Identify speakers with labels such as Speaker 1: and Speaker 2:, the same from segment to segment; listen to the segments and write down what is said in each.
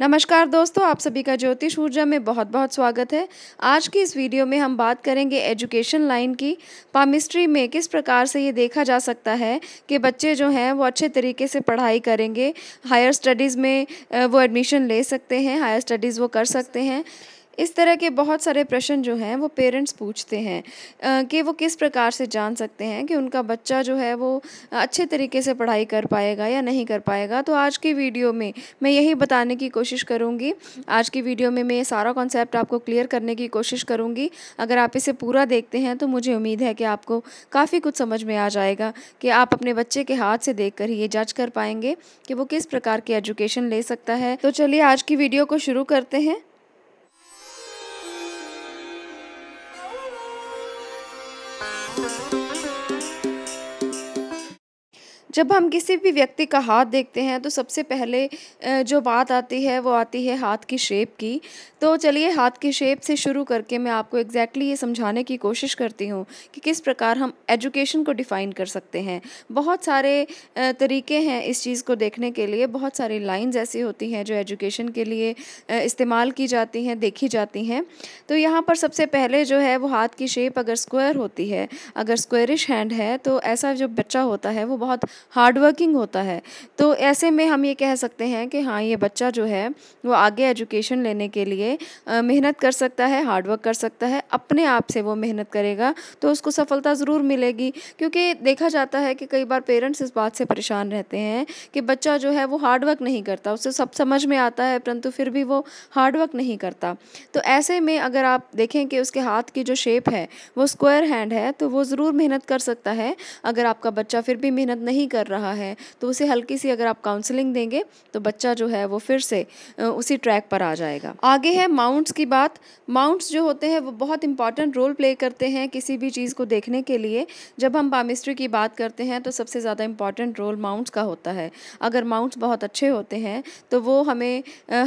Speaker 1: नमस्कार दोस्तों आप सभी का ज्योतिष ऊर्जा में बहुत बहुत स्वागत है आज की इस वीडियो में हम बात करेंगे एजुकेशन लाइन की पामिस्ट्री में किस प्रकार से ये देखा जा सकता है कि बच्चे जो हैं वो अच्छे तरीके से पढ़ाई करेंगे हायर स्टडीज़ में वो एडमिशन ले सकते हैं हायर स्टडीज़ वो कर सकते हैं इस तरह के बहुत सारे प्रश्न जो हैं वो पेरेंट्स पूछते हैं कि वो किस प्रकार से जान सकते हैं कि उनका बच्चा जो है वो अच्छे तरीके से पढ़ाई कर पाएगा या नहीं कर पाएगा तो आज की वीडियो में मैं यही बताने की कोशिश करूँगी आज की वीडियो में मैं ये सारा कॉन्सेप्ट आपको क्लियर करने की कोशिश करूँगी अगर आप इसे पूरा देखते हैं तो मुझे उम्मीद है कि आपको काफ़ी कुछ समझ में आ जाएगा कि आप अपने बच्चे के हाथ से देख कर ही ये जज कर पाएंगे कि वो किस प्रकार की एजुकेशन ले सकता है तो चलिए आज की वीडियो को शुरू करते हैं जब हम किसी भी व्यक्ति का हाथ देखते हैं तो सबसे पहले जो बात आती है वो आती है हाथ की शेप की तो चलिए हाथ की शेप से शुरू करके मैं आपको एग्जैक्टली ये समझाने की कोशिश करती हूँ कि किस प्रकार हम एजुकेशन को डिफ़ाइन कर सकते हैं बहुत सारे तरीके हैं इस चीज़ को देखने के लिए बहुत सारी लाइन्स ऐसी होती हैं जो एजुकेशन के लिए इस्तेमाल की जाती हैं देखी जाती हैं तो यहाँ पर सबसे पहले जो है वो हाथ की शेप अगर स्क्वायर होती है अगर स्क्वेरिश हैंड है तो ऐसा जो बच्चा होता है वो बहुत हार्डवर्किंग होता है तो ऐसे में हम ये कह सकते हैं कि हाँ ये बच्चा जो है वो आगे एजुकेशन लेने के लिए मेहनत कर सकता है हार्डवर्क कर सकता है अपने आप से वो मेहनत करेगा तो उसको सफलता ज़रूर मिलेगी क्योंकि देखा जाता है कि कई बार पेरेंट्स इस बात से परेशान रहते हैं कि बच्चा जो है वो हार्डवर्क नहीं करता उसे सब समझ में आता है परंतु फिर भी वो हार्डवर्क नहीं करता तो ऐसे में अगर आप देखें कि उसके हाथ की जो शेप है वो स्क्वायर हैंड है तो वो ज़रूर मेहनत कर सकता है अगर आपका बच्चा फिर भी मेहनत नहीं कर रहा है तो उसे हल्की सी अगर आप काउंसलिंग देंगे तो बच्चा जो है वो फिर से उसी ट्रैक पर आ जाएगा आगे है माउंट्स की बात माउंट्स जो होते हैं वो बहुत इंपॉर्टेंट रोल प्ले करते हैं किसी भी चीज़ को देखने के लिए जब हम पामिस्ट्री की बात करते हैं तो सबसे ज़्यादा इंपॉर्टेंट रोल माउंट्स का होता है अगर माउंट्स बहुत अच्छे होते हैं तो वो हमें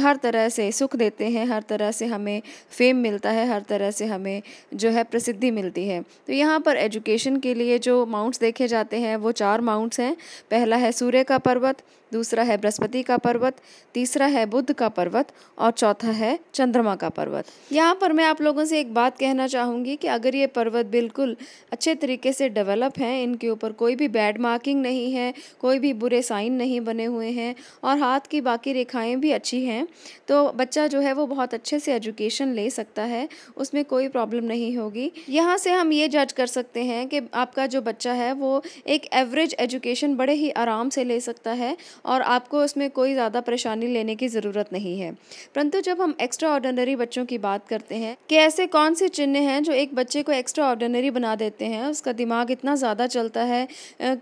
Speaker 1: हर तरह से सुख देते हैं हर तरह से हमें फेम मिलता है हर तरह से हमें जो है प्रसिद्धि मिलती है तो यहाँ पर एजुकेशन के लिए जो माउंट्स देखे जाते हैं वो चार माउंट्स हैं पहला है सूर्य का पर्वत दूसरा है बृहस्पति का पर्वत तीसरा है बुद्ध का पर्वत और चौथा है चंद्रमा का पर्वत यहाँ पर मैं आप लोगों से एक बात कहना चाहूँगी कि अगर ये पर्वत बिल्कुल अच्छे तरीके से डेवलप हैं इनके ऊपर कोई भी बैड मार्किंग नहीं है कोई भी बुरे साइन नहीं बने हुए हैं और हाथ की बाकी रेखाएँ भी अच्छी हैं तो बच्चा जो है वो बहुत अच्छे से एजुकेशन ले सकता है उसमें कोई प्रॉब्लम नहीं होगी यहाँ से हम ये जज कर सकते हैं कि आपका जो बच्चा है वो एक एवरेज एजुकेशन मेडिकेशन बड़े ही आराम से ले सकता है और आपको उसमें कोई ज़्यादा परेशानी लेने की ज़रूरत नहीं है परंतु जब हम एक्स्ट्रा ऑर्डनरी बच्चों की बात करते हैं कि ऐसे कौन से चिन्ह हैं जो एक बच्चे को एक्स्ट्रा ऑर्डनरी बना देते हैं उसका दिमाग इतना ज़्यादा चलता है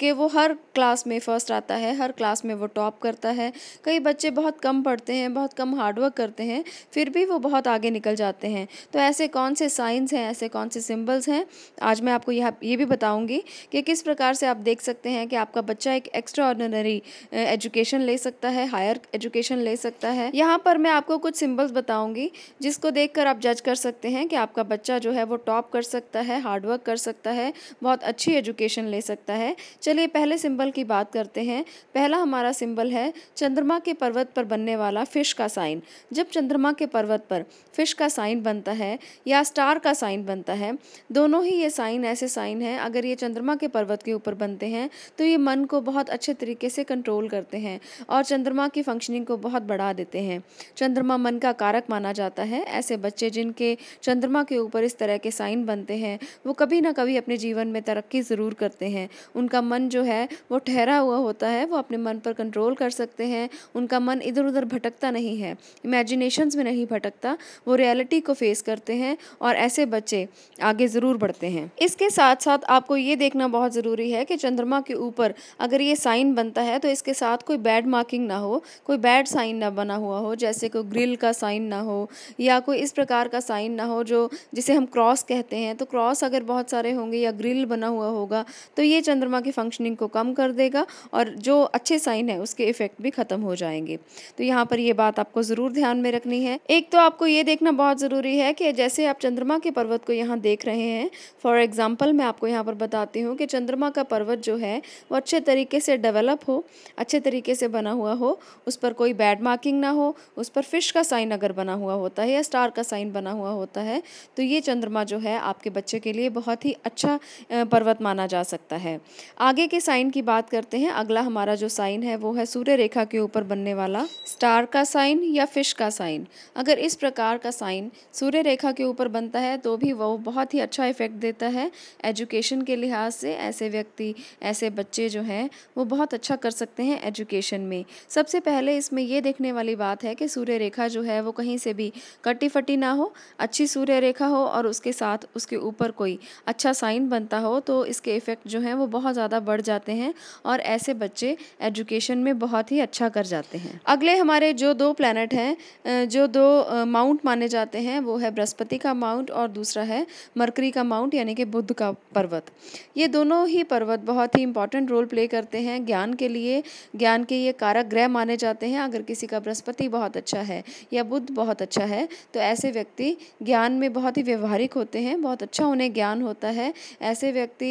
Speaker 1: कि वो हर क्लास में फर्स्ट आता है हर क्लास में वो टॉप करता है कई बच्चे बहुत कम पढ़ते हैं बहुत कम हार्डवर्क करते हैं फिर भी वो बहुत आगे निकल जाते हैं तो ऐसे कौन से साइंस हैं ऐसे कौन से सिम्बल्स हैं आज मैं आपको यह ये भी बताऊँगी कि किस प्रकार से आप देख सकते हैं कि आपका बच्चा एक एक्स्ट्रा ऑर्डनरी एजुकेशन ले सकता है हायर एजुकेशन ले सकता है यहाँ पर मैं आपको कुछ सिंबल्स बताऊंगी जिसको देख कर आप जज कर सकते हैं कि आपका बच्चा जो है वो टॉप कर सकता है हार्डवर्क कर सकता है बहुत अच्छी एजुकेशन ले सकता है चलिए पहले सिंबल की बात करते हैं पहला हमारा सिंबल है चंद्रमा के पर्वत पर बनने वाला फिश का साइन जब चंद्रमा के पर्वत पर फिश का साइन बनता है या स्टार का साइन बनता है दोनों ही ये साइन ऐसे साइन हैं अगर ये चंद्रमा के पर्वत के ऊपर बनते हैं तो ये मन मन को बहुत अच्छे तरीके से कंट्रोल करते हैं और चंद्रमा की फंक्शनिंग को बहुत बढ़ा देते हैं चंद्रमा मन का कारक माना जाता है ऐसे बच्चे जिनके चंद्रमा के ऊपर इस तरह के साइन बनते हैं वो कभी ना कभी अपने जीवन में तरक्की ज़रूर करते हैं उनका मन जो है वो ठहरा हुआ होता है वो अपने मन पर कंट्रोल कर सकते हैं उनका मन इधर उधर भटकता नहीं है इमेजिनेशंस में नहीं भटकता वो रियलिटी को फेस करते हैं और ऐसे बच्चे आगे ज़रूर बढ़ते हैं इसके साथ साथ आपको ये देखना बहुत ज़रूरी है कि चंद्रमा के ऊपर अगर ये साइन बनता है तो इसके साथ कोई बैड मार्किंग ना हो कोई बैड साइन ना बना हुआ हो जैसे कोई ग्रिल का साइन ना हो या कोई इस प्रकार का साइन ना हो जो जिसे हम क्रॉस कहते हैं तो क्रॉस अगर बहुत सारे होंगे या ग्रिल बना हुआ होगा तो ये चंद्रमा की फंक्शनिंग को कम कर देगा और जो अच्छे साइन है उसके इफेक्ट भी ख़त्म हो जाएंगे तो यहाँ पर ये बात आपको ज़रूर ध्यान में रखनी है एक तो आपको ये देखना बहुत ज़रूरी है कि जैसे आप चंद्रमा के पर्वत को यहाँ देख रहे हैं फॉर एग्ज़ाम्पल मैं आपको यहाँ पर बताती हूँ कि चंद्रमा का पर्वत जो है वो अच्छे अच्छे तरीके से डेवलप हो अच्छे तरीके से बना हुआ हो उस पर कोई बैड मार्किंग ना हो उस पर फिश का साइन अगर बना हुआ होता है या स्टार का साइन बना हुआ होता है तो ये चंद्रमा जो है आपके बच्चे के लिए बहुत ही अच्छा पर्वत माना जा सकता है आगे के साइन की बात करते हैं अगला हमारा जो साइन है वो है सूर्य रेखा के ऊपर बनने वाला स्टार का साइन या फिश का साइन अगर इस प्रकार का साइन सूर्य रेखा के ऊपर बनता है तो भी वह बहुत ही अच्छा इफेक्ट देता है एजुकेशन के लिहाज से ऐसे व्यक्ति ऐसे बच्चे जो हैं वो बहुत अच्छा कर सकते हैं एजुकेशन में सबसे पहले इसमें ये देखने वाली बात है कि सूर्य रेखा जो है वो कहीं से भी कटी फटी ना हो अच्छी सूर्य रेखा हो और उसके साथ उसके ऊपर कोई अच्छा साइन बनता हो तो इसके इफ़ेक्ट जो हैं वो बहुत ज़्यादा बढ़ जाते हैं और ऐसे बच्चे एजुकेशन में बहुत ही अच्छा कर जाते हैं अगले हमारे जो दो प्लानट हैं जो दो माउंट माने जाते हैं वो है बृहस्पति का माउंट और दूसरा है मरकरी का माउंट यानी कि बुद्ध का पर्वत ये दोनों ही पर्वत बहुत ही इंपॉर्टेंट रोल प्ले करते हैं ज्ञान के लिए ज्ञान के ये कारक ग्रह माने जाते हैं अगर किसी का बृहस्पति बहुत अच्छा है या बुद्ध बहुत अच्छा है तो ऐसे व्यक्ति ज्ञान में बहुत ही व्यवहारिक होते हैं बहुत अच्छा उन्हें ज्ञान होता है ऐसे व्यक्ति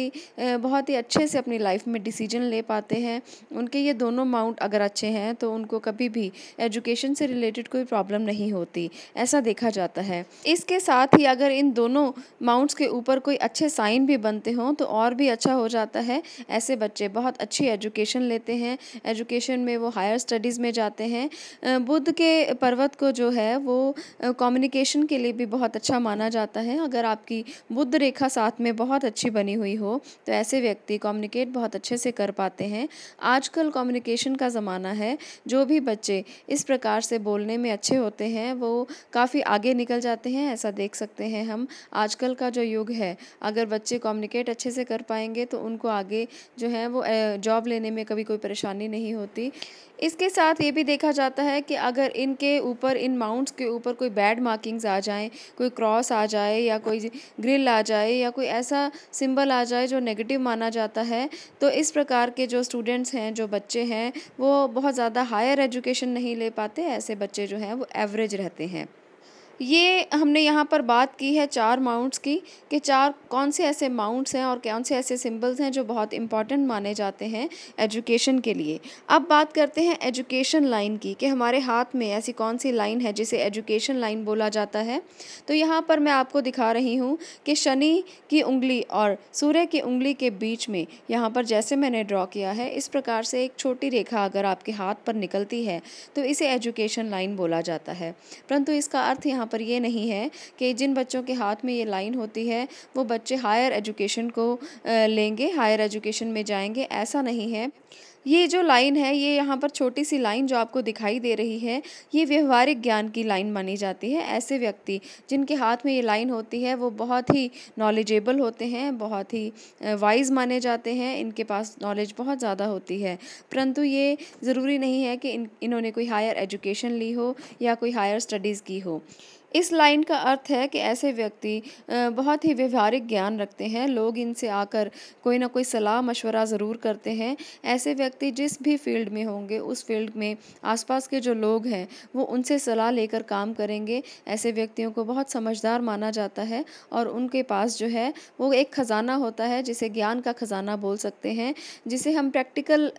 Speaker 1: बहुत ही अच्छे से अपनी लाइफ में डिसीजन ले पाते हैं उनके ये दोनों माउंट अगर अच्छे हैं तो उनको कभी भी एजुकेशन से रिलेटेड कोई प्रॉब्लम नहीं होती ऐसा देखा जाता है इसके साथ ही अगर इन दोनों माउंट्स के ऊपर कोई अच्छे साइन भी बनते हों तो और भी अच्छा हो जाता है ऐसे बच्चे बहुत बहुत अच्छी एजुकेशन लेते हैं एजुकेशन में वो हायर स्टडीज़ में जाते हैं बुद्ध के पर्वत को जो है वो कम्युनिकेशन के लिए भी बहुत अच्छा माना जाता है अगर आपकी बुद्ध रेखा साथ में बहुत अच्छी बनी हुई हो तो ऐसे व्यक्ति कम्युनिकेट बहुत अच्छे से कर पाते हैं आजकल कम्युनिकेशन का ज़माना है जो भी बच्चे इस प्रकार से बोलने में अच्छे होते हैं वो काफ़ी आगे निकल जाते हैं ऐसा देख सकते हैं हम आजकल का जो युग है अगर बच्चे कम्युनिकेट अच्छे से कर पाएंगे तो उनको आगे जो है वो ए, जॉब लेने में कभी कोई परेशानी नहीं होती इसके साथ ये भी देखा जाता है कि अगर इनके ऊपर इन माउंट्स के ऊपर कोई बैड मार्किंग्स आ जाएं कोई क्रॉस आ जाए या कोई ग्रिल आ जाए या कोई ऐसा सिंबल आ जाए जो नेगेटिव माना जाता है तो इस प्रकार के जो स्टूडेंट्स हैं जो बच्चे हैं वो बहुत ज़्यादा हायर एजुकेशन नहीं ले पाते ऐसे बच्चे जो हैं वो एवरेज रहते हैं ये हमने यहाँ पर बात की है चार माउंट्स की कि चार कौन से ऐसे माउंट्स हैं और कौन से ऐसे सिंबल्स हैं जो बहुत इंपॉर्टेंट माने जाते हैं एजुकेशन के लिए अब बात करते हैं एजुकेशन लाइन की कि हमारे हाथ में ऐसी कौन सी लाइन है जिसे एजुकेशन लाइन बोला जाता है तो यहाँ पर मैं आपको दिखा रही हूँ कि शनि की उंगली और सूर्य की उंगली के बीच में यहाँ पर जैसे मैंने ड्रॉ किया है इस प्रकार से एक छोटी रेखा अगर आपके हाथ पर निकलती है तो इसे एजुकेशन लाइन बोला जाता है परंतु इसका अर्थ यहाँ यहाँ पर ये नहीं है कि जिन बच्चों के हाथ में ये लाइन होती है वो बच्चे हायर एजुकेशन को लेंगे हायर एजुकेशन में जाएंगे ऐसा नहीं है ये जो लाइन है ये यहाँ पर छोटी सी लाइन जो आपको दिखाई दे रही है ये व्यवहारिक ज्ञान की लाइन मानी जाती है ऐसे व्यक्ति जिनके हाथ में ये लाइन होती है वो बहुत ही नॉलेजेबल होते हैं बहुत ही वाइज माने जाते हैं इनके पास नॉलेज बहुत ज़्यादा होती है परंतु ये ज़रूरी नहीं है कि इन इन्होंने कोई हायर एजुकेशन ली हो या कोई हायर स्टडीज़ की हो इस लाइन का अर्थ है कि ऐसे व्यक्ति बहुत ही व्यवहारिक ज्ञान रखते हैं लोग इनसे आकर कोई ना कोई सलाह मशवरा ज़रूर करते हैं ऐसे व्यक्ति जिस भी फील्ड में होंगे उस फील्ड में आसपास के जो लोग हैं वो उनसे सलाह लेकर काम करेंगे ऐसे व्यक्तियों को बहुत समझदार माना जाता है और उनके पास जो है वो एक ख़ज़ाना होता है जिसे ज्ञान का ख़ज़ाना बोल सकते हैं जिसे हम प्रैक्टिकल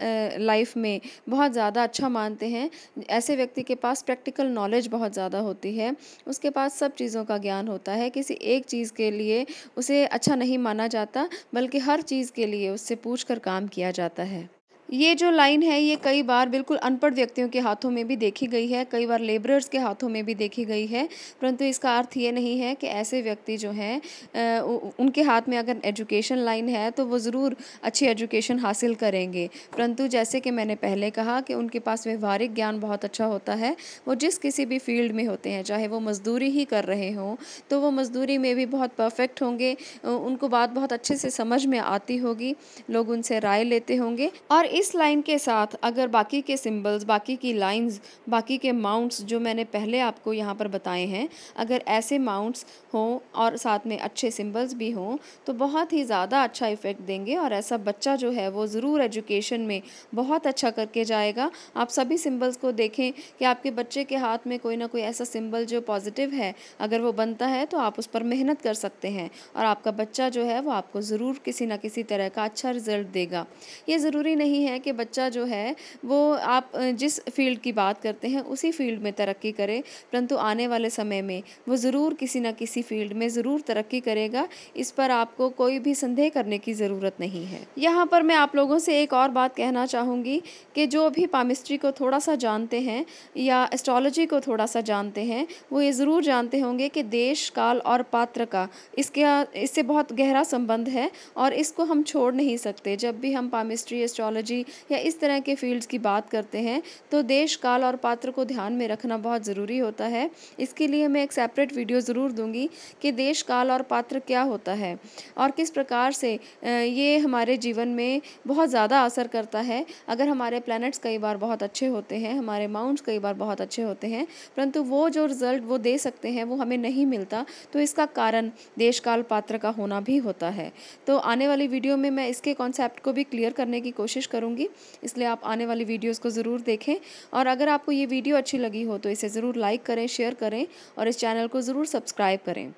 Speaker 1: लाइफ में बहुत ज़्यादा अच्छा मानते हैं ऐसे व्यक्ति के पास प्रैक्टिकल नॉलेज बहुत ज़्यादा होती है उस उसके पास सब चीज़ों का ज्ञान होता है किसी एक चीज़ के लिए उसे अच्छा नहीं माना जाता बल्कि हर चीज़ के लिए उससे पूछ कर काम किया जाता है ये जो लाइन है ये कई बार बिल्कुल अनपढ़ व्यक्तियों के हाथों में भी देखी गई है कई बार लेबरर्स के हाथों में भी देखी गई है परंतु इसका अर्थ ये नहीं है कि ऐसे व्यक्ति जो हैं उनके हाथ में अगर एजुकेशन लाइन है तो वो ज़रूर अच्छी एजुकेशन हासिल करेंगे परंतु जैसे कि मैंने पहले कहा कि उनके पास व्यवहारिक ज्ञान बहुत अच्छा होता है वो जिस किसी भी फील्ड में होते हैं चाहे वो मज़दूरी ही कर रहे हों तो वो मज़दूरी में भी बहुत परफेक्ट होंगे उनको बात बहुत अच्छे से समझ में आती होगी लोग उनसे राय लेते होंगे और इस लाइन के साथ अगर बाकी के सिंबल्स बाकी की लाइंस बाकी के माउंट्स जो मैंने पहले आपको यहाँ पर बताए हैं अगर ऐसे माउंट्स हों और साथ में अच्छे सिंबल्स भी हों तो बहुत ही ज़्यादा अच्छा इफ़ेक्ट देंगे और ऐसा बच्चा जो है वो ज़रूर एजुकेशन में बहुत अच्छा करके जाएगा आप सभी सिम्बल्स को देखें कि आपके बच्चे के हाथ में कोई ना कोई ऐसा सिम्बल जो पॉजिटिव है अगर वो बनता है तो आप उस पर मेहनत कर सकते हैं और आपका बच्चा जो है वो आपको ज़रूर किसी ना किसी तरह का अच्छा रिजल्ट देगा ये ज़रूरी नहीं है है कि बच्चा जो है वो आप जिस फील्ड की बात करते हैं उसी फील्ड में तरक्की करे परंतु आने वाले समय में वो ज़रूर किसी न किसी फील्ड में ज़रूर तरक्की करेगा इस पर आपको कोई भी संदेह करने की ज़रूरत नहीं है यहाँ पर मैं आप लोगों से एक और बात कहना चाहूँगी कि जो भी पामिस्ट्री को थोड़ा सा जानते हैं या एस्ट्रोलॉजी को थोड़ा सा जानते हैं वो ये ज़रूर जानते होंगे कि देश काल और पात्र का इसका इससे बहुत गहरा संबंध है और इसको हम छोड़ नहीं सकते जब भी हम पामिस्ट्री एस्ट्रोलॉजी टेक्नोलॉजी या इस तरह के फील्ड्स की बात करते हैं तो देश काल और पात्र को ध्यान में रखना बहुत ज़रूरी होता है इसके लिए मैं एक सेपरेट वीडियो ज़रूर दूंगी कि देश काल और पात्र क्या होता है और किस प्रकार से ये हमारे जीवन में बहुत ज़्यादा असर करता है अगर हमारे प्लानट्स कई बार बहुत अच्छे होते हैं हमारे माउंट्स कई बार बहुत अच्छे होते हैं परंतु वो जो रिज़ल्ट वो दे सकते हैं वो हमें नहीं मिलता तो इसका कारण देश काल पात्र का होना भी होता है तो आने वाली वीडियो में मैं इसके कॉन्सेप्ट को भी क्लियर करने की कोशिश करूँगी करूँगी इसलिए आप आने वाली वीडियोज़ को ज़रूर देखें और अगर आपको ये वीडियो अच्छी लगी हो तो इसे ज़रूर लाइक करें शेयर करें और इस चैनल को ज़रूर सब्सक्राइब करें